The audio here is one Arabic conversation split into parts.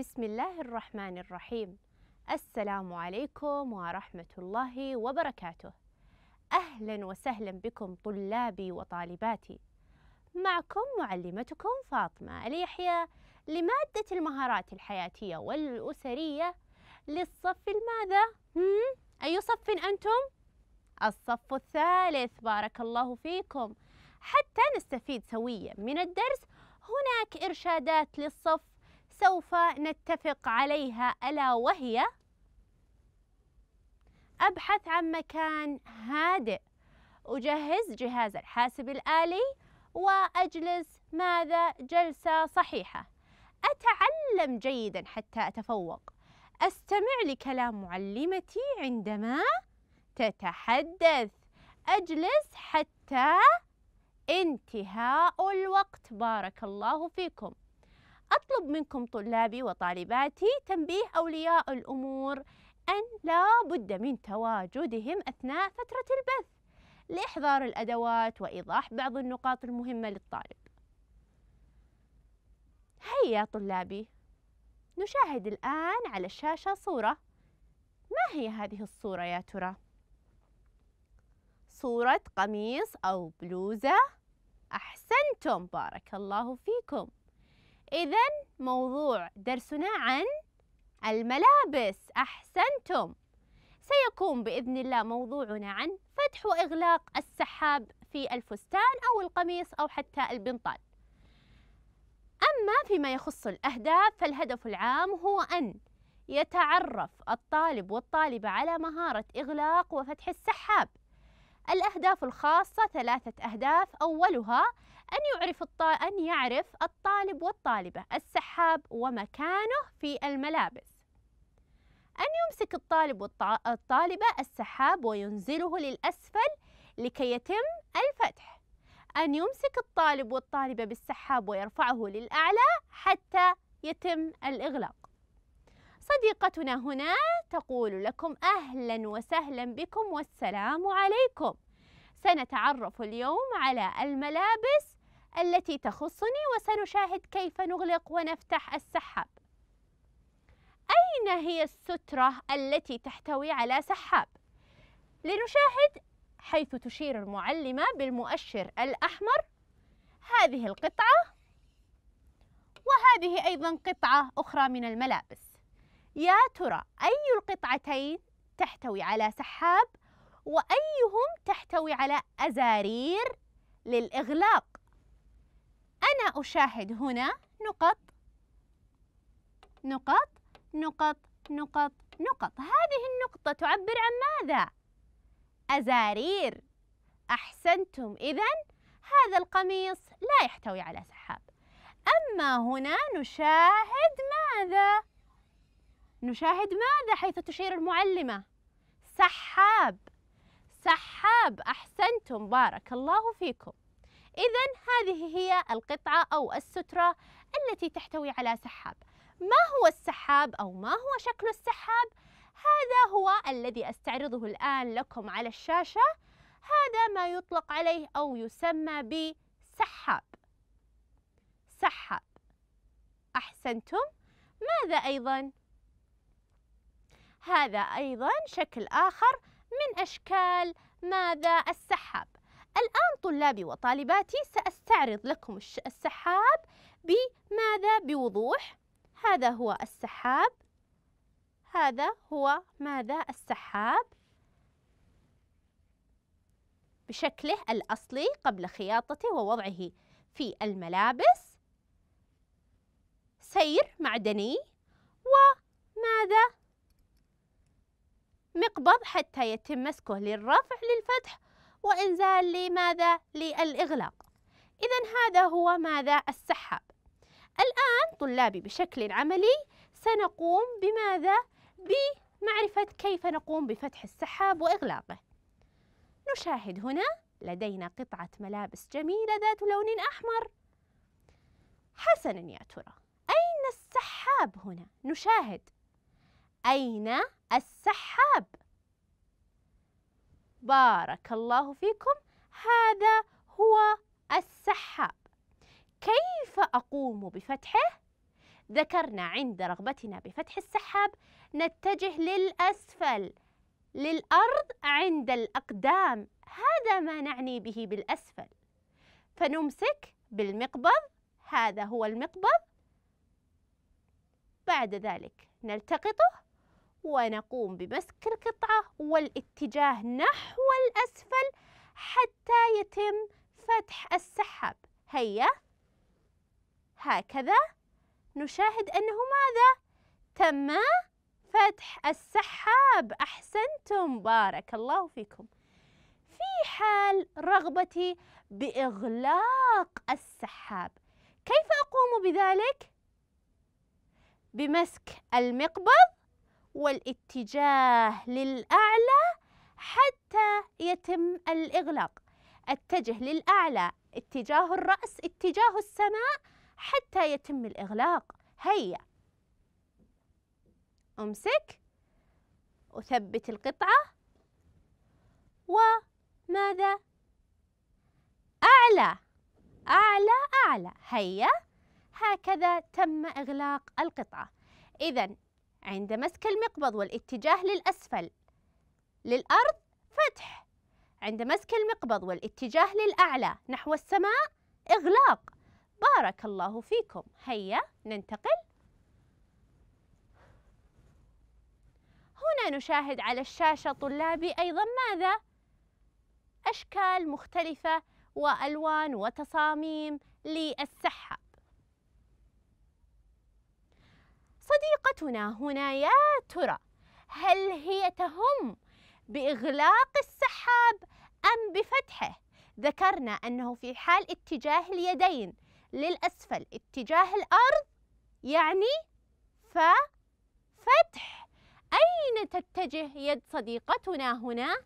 بسم الله الرحمن الرحيم السلام عليكم ورحمة الله وبركاته أهلا وسهلا بكم طلابي وطالباتي معكم معلمتكم فاطمة اليحيى لمادة المهارات الحياتية والأسرية للصف الماذا؟ هم؟ أي صف أنتم؟ الصف الثالث بارك الله فيكم حتى نستفيد سويا من الدرس هناك إرشادات للصف سوف نتفق عليها ألا وهي أبحث عن مكان هادئ أجهز جهاز الحاسب الآلي وأجلس ماذا جلسة صحيحة أتعلم جيدا حتى أتفوق أستمع لكلام معلمتي عندما تتحدث أجلس حتى انتهاء الوقت بارك الله فيكم أطلب منكم طلابي وطالباتي تنبيه أولياء الأمور أن لا بد من تواجدهم أثناء فترة البث لإحضار الأدوات وإيضاح بعض النقاط المهمة للطالب هيا يا طلابي نشاهد الآن على الشاشة صورة ما هي هذه الصورة يا ترى؟ صورة قميص أو بلوزة أحسنتم بارك الله فيكم إذا موضوع درسنا عن الملابس أحسنتم سيكون بإذن الله موضوعنا عن فتح وإغلاق السحاب في الفستان أو القميص أو حتى البنطال أما فيما يخص الأهداف فالهدف العام هو أن يتعرف الطالب والطالبة على مهارة إغلاق وفتح السحاب الأهداف الخاصة ثلاثة أهداف أولها أن يعرف أن يعرف الطالب والطالبة السحاب ومكانه في الملابس أن يمسك الطالب والطالبة السحاب وينزله للأسفل لكي يتم الفتح أن يمسك الطالب والطالبة بالسحاب ويرفعه للأعلى حتى يتم الإغلاق صديقتنا هنا تقول لكم أهلا وسهلا بكم والسلام عليكم سنتعرف اليوم على الملابس التي تخصني وسنشاهد كيف نغلق ونفتح السحاب أين هي السترة التي تحتوي على سحاب؟ لنشاهد حيث تشير المعلمة بالمؤشر الأحمر هذه القطعة وهذه أيضا قطعة أخرى من الملابس يا ترى أي القطعتين تحتوي على سحاب وأيهم تحتوي على أزارير للإغلاق أنا أشاهد هنا نقط نقط نقط نقط نقط هذه النقطة تعبر عن ماذا؟ أزارير أحسنتم إذا هذا القميص لا يحتوي على سحاب أما هنا نشاهد ماذا؟ نشاهد ماذا حيث تشير المعلمة؟ سحاب سحاب أحسنتم بارك الله فيكم إذا هذه هي القطعة أو السترة التي تحتوي على سحاب ما هو السحاب أو ما هو شكل السحاب؟ هذا هو الذي أستعرضه الآن لكم على الشاشة هذا ما يطلق عليه أو يسمى بسحاب سحاب أحسنتم ماذا أيضا؟ هذا أيضا شكل آخر من أشكال ماذا السحاب الآن طلابي وطالباتي سأستعرض لكم السحاب بماذا بوضوح هذا هو السحاب هذا هو ماذا السحاب بشكله الأصلي قبل خياطته ووضعه في الملابس سير معدني وماذا مقبض حتى يتم مسكه للرفع للفتح وإنزال لماذا؟ للإغلاق إذا هذا هو ماذا؟ السحاب الآن طلابي بشكل عملي سنقوم بماذا؟ بمعرفة كيف نقوم بفتح السحاب وإغلاقه نشاهد هنا لدينا قطعة ملابس جميلة ذات لون أحمر حسنا يا ترى أين السحاب هنا؟ نشاهد أين السحاب؟ بارك الله فيكم هذا هو السحاب كيف أقوم بفتحه؟ ذكرنا عند رغبتنا بفتح السحاب نتجه للأسفل للأرض عند الأقدام هذا ما نعني به بالأسفل فنمسك بالمقبض هذا هو المقبض بعد ذلك نلتقطه ونقوم بمسك القطعة والاتجاه نحو الأسفل حتى يتم فتح السحاب هيا هكذا نشاهد أنه ماذا؟ تم فتح السحاب أحسنتم بارك الله فيكم في حال رغبتي بإغلاق السحاب كيف أقوم بذلك؟ بمسك المقبض والاتجاه للأعلى حتى يتم الإغلاق اتجه للأعلى اتجاه الرأس اتجاه السماء حتى يتم الإغلاق هيا أمسك أثبت القطعة وماذا أعلى أعلى أعلى هيا هكذا تم إغلاق القطعة إذا عند مسك المقبض والاتجاه للأسفل للأرض فتح عند مسك المقبض والاتجاه للأعلى نحو السماء إغلاق بارك الله فيكم هيا ننتقل هنا نشاهد على الشاشة طلابي أيضا ماذا؟ أشكال مختلفة وألوان وتصاميم للسحة مشكلتنا هنا يا ترى هل هي تهم بإغلاق السحاب أم بفتحه؟ ذكرنا أنه في حال اتجاه اليدين للأسفل اتجاه الأرض يعني ففتح أين تتجه يد صديقتنا هنا؟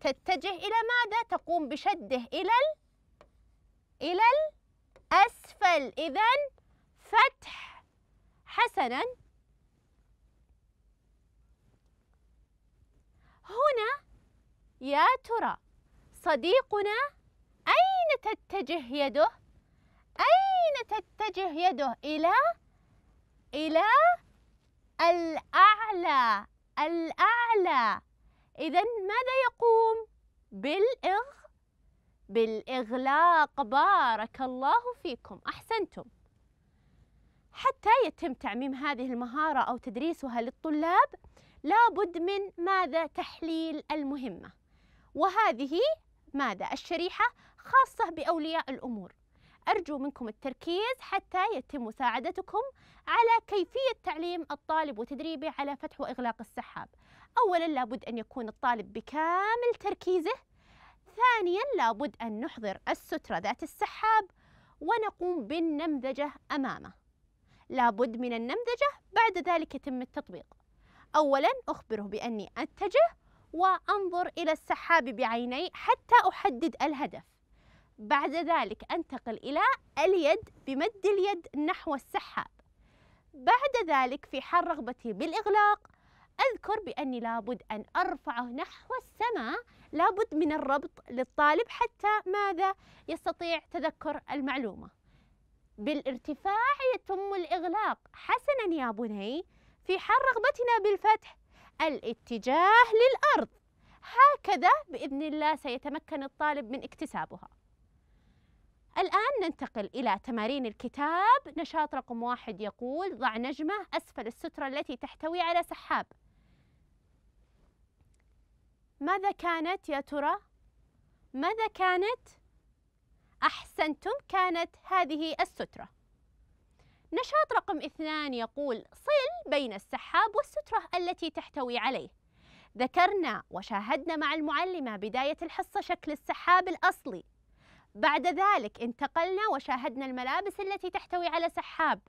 تتجه إلى ماذا؟ تقوم بشده إلى ال... إلى الأسفل إذا فتح حسناً هنا يا ترى صديقنا أين تتجه يده؟ أين تتجه يده؟ إلى إلى الأعلى الأعلى إذا ماذا يقوم؟ بالإغ بالإغلاق بارك الله فيكم أحسنتم حتى يتم تعميم هذه المهارة أو تدريسها للطلاب لابد من ماذا تحليل المهمة وهذه ماذا الشريحة خاصة بأولياء الأمور أرجو منكم التركيز حتى يتم مساعدتكم على كيفية تعليم الطالب وتدريبه على فتح وإغلاق السحاب أولا لابد أن يكون الطالب بكامل تركيزه ثانيا لابد أن نحضر السترة ذات السحاب ونقوم بالنمذجة أمامه لابد من النمذجة بعد ذلك يتم التطبيق أولا أخبره بأني أتجه وأنظر إلى السحاب بعيني حتى أحدد الهدف بعد ذلك أنتقل إلى اليد بمد اليد نحو السحاب بعد ذلك في حال رغبتي بالإغلاق أذكر بأني لابد أن أرفعه نحو السماء لابد من الربط للطالب حتى ماذا يستطيع تذكر المعلومة بالارتفاع يتم الإغلاق حسنا يا بني في حال رغبتنا بالفتح الاتجاه للأرض هكذا بإذن الله سيتمكن الطالب من اكتسابها الآن ننتقل إلى تمارين الكتاب نشاط رقم واحد يقول ضع نجمة أسفل السترة التي تحتوي على سحاب ماذا كانت يا ترى؟ ماذا كانت؟ أحسنتم كانت هذه السترة نشاط رقم اثنان يقول صل بين السحاب والسترة التي تحتوي عليه ذكرنا وشاهدنا مع المعلمة بداية الحصة شكل السحاب الأصلي بعد ذلك انتقلنا وشاهدنا الملابس التي تحتوي على سحاب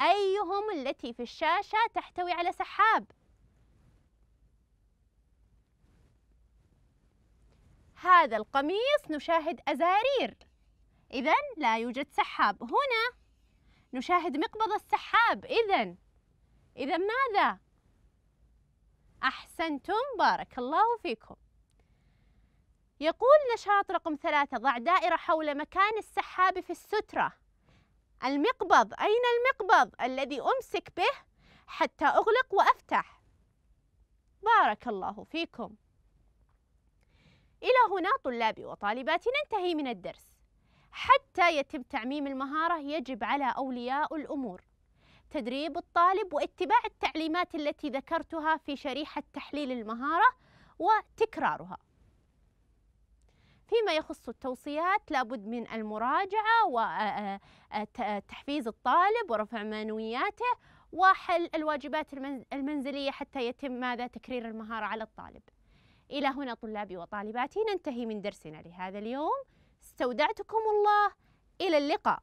أيهم التي في الشاشة تحتوي على سحاب هذا القميص نشاهد أزارير إذا لا يوجد سحاب هنا نشاهد مقبض السحاب إذا إذا ماذا؟ أحسنتم بارك الله فيكم يقول نشاط رقم ثلاثة ضع دائرة حول مكان السحاب في السترة المقبض أين المقبض الذي أمسك به حتى أغلق وأفتح بارك الله فيكم إلى هنا طلابي وطالباتي ننتهي من الدرس حتى يتم تعميم المهارة يجب على أولياء الأمور تدريب الطالب واتباع التعليمات التي ذكرتها في شريحة تحليل المهارة وتكرارها فيما يخص التوصيات لابد من المراجعة وتحفيز الطالب ورفع معنوياته وحل الواجبات المنزلية حتى يتم ماذا تكرير المهارة على الطالب إلى هنا طلابي وطالباتي ننتهي من درسنا لهذا اليوم استودعتكم الله إلى اللقاء